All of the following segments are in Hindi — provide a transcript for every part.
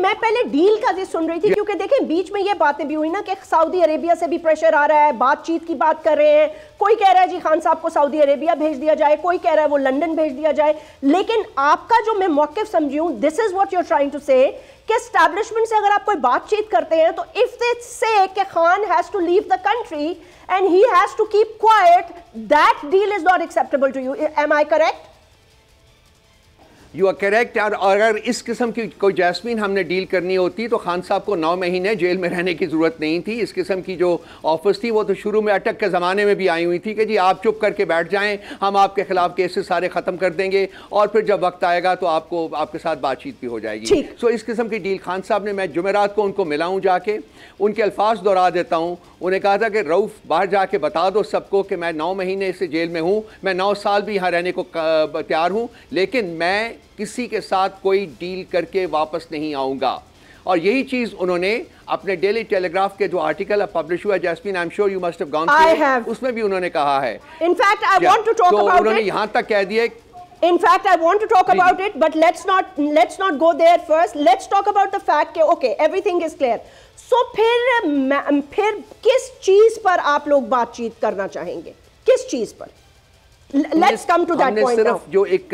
मैं पहले डील का जी सुन रही थी क्योंकि देखें बीच में ये बातें भी हुई ना कि सऊदी अरेबिया से भी प्रेशर आ रहा है बातचीत की बात कर रहे हैं कोई कह रहा है जी खान साहब को सऊदी अरेबिया भेज दिया जाए कोई कह रहा है वो लंदन भेज दिया जाए लेकिन आपका जो मैं मौकफ समझी हूँ this is what you're trying to say establishment से अगर आप कोई बातचीत करते हैं तो if they say Khan has to leave the country and he has to keep quiet that deal is not acceptable to you am I correct you are correct और अगर इस किस्म की कोई जैस्मिन हमने डील करनी होती तो खान साहब को नौ महीने जेल में रहने की ज़रूरत नहीं थी इस किस्म की जो ऑफिस थी वो तो शुरू में अटक के ज़माने में भी आई हुई थी कि जी आप चुप करके बैठ जाएं हम आपके खिलाफ केसेस सारे ख़त्म कर देंगे और फिर जब वक्त आएगा तो आपको आपके साथ बातचीत भी हो जाएगी सो so, इस किस्म की डील खान साहब ने मैं जुमेरात को उनको मिला हूँ जाके उनके अल्फाज दोहरा देता हूँ उन्हें कहा था कि रऊफ़ बाहर जाके बता दो सबको कि मैं नौ महीने से जेल में हूँ मैं नौ साल भी यहाँ रहने को तैयार हूँ लेकिन मैं किसी के साथ कोई डील करके वापस नहीं आऊँगा और यही चीज उन्होंने अपने डेली टेलीग्राफ के जो आर्टिकल अब पब्लिश हुआ Jasmine I am sure you must have gone through उसमें भी उन्होंने कहा है in fact I want to talk about उन्होंने यहां तक कह दिया In fact, I want to talk about it, but let's not let's not go there first. Let's talk about the fact that okay, everything is clear. So फिर फिर किस चीज पर आप लोग बातचीत करना चाहेंगे? किस चीज पर? Let's come to that point सिर्फ जो एक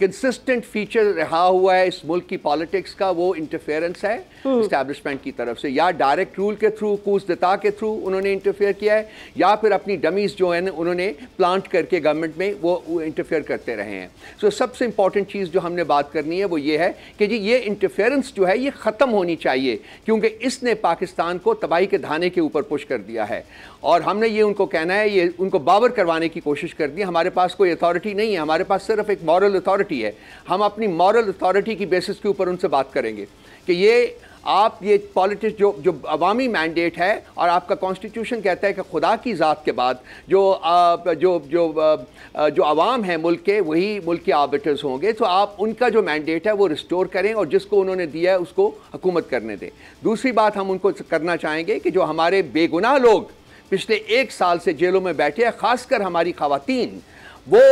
कंसिस्टेंट फीचर रहा हुआ है इस मुल्क की पॉलिटिक्स का वो इंटरफेरेंस है इस्टेब्लिशमेंट हम्म। की तरफ से या डायरेक्ट रूल के थ्रू कूस दता के थ्रू उन्होंने इंटरफेयर किया है या फिर अपनी डमीज़ जो है उन्होंने प्लांट करके गवर्नमेंट में वो इंटरफेयर करते रहे हैं सो so, सबसे इंपॉर्टेंट चीज़ जो हमने बात करनी है वो ये है कि जी ये इंटरफेरेंस जो है ये ख़त्म होनी चाहिए क्योंकि इसने पाकिस्तान को तबाही के धाने के ऊपर पुश कर दिया है और हमने ये उनको कहना है ये उनको बावर करवाने की कोशिश कर दी हमारे पास कोई अथॉरिटी नहीं है हमारे पास सिर्फ एक मॉरल अथॉरिटी अथॉरिटी है हम अपनी मॉरल अथॉरिटी की बेसिस के ऊपर उनसे बात करेंगे कि ये आप ये पॉलिटिक्स जो जो अवामी मैंडेट है और आपका कॉन्स्टिट्यूशन कहता है कि खुदा की ज़ात के बाद जो आ, जो जो आ, जो आवाम है मुल्क के वही मुल्क के आर्बिटर्स होंगे तो आप उनका जो मैंडेट है वो रिस्टोर करें और जिसको उन्होंने दिया है उसको हुकूमत करने दें दूसरी बात हम उनको करना चाहेंगे कि जो हमारे बेगुनाह लोग पिछले एक साल से जेलों में बैठे हैं ख़ासकर हमारी खातन वो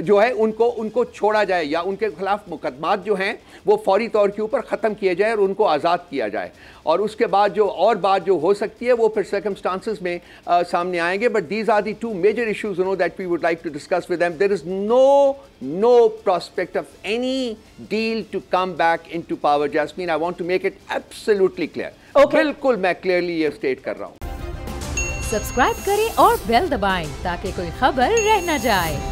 जो है उनको उनको छोड़ा जाए या उनके खिलाफ मुकदमात जो हैं वो फौरी तौर के ऊपर ख़त्म किए जाए और उनको आज़ाद किया जाए और उसके बाद जो और बात जो हो सकती है वो फिर सर्कमस्टांसिस में आ, सामने आएंगे but these are the two major issues no that we would like to discuss with them there is no no prospect of any deal to come back into power Jasmine I want to make it absolutely clear बिल्कुल मैं क्लियरली ये स्टेट कर रहा हूँ सब्सक्राइब करें और बेल दबाएं ताकि कोई खबर रह न जाए